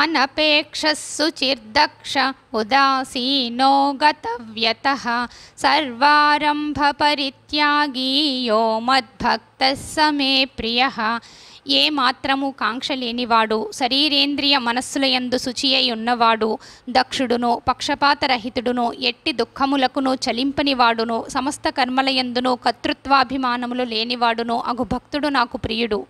अनपेक्षस्सुचिर्दक्ष ఉదాసీనో గత్యత సర్వారంభపరిత్యాగీ యో మద్భక్త సమే ప్రియ ఏ మాత్రము కాంక్ష లేనివాడు శరీరేంద్రియ మనస్సులయందు శుచి అయి ఉన్నవాడు దక్షుడును పక్షపాతరహితుడును ఎట్టి దుఃఖములకును చలింపనివాడును సమస్త కర్మలయందును కర్తృత్వాభిమానములు లేనివాడును అగు భక్తుడు నాకు ప్రియుడు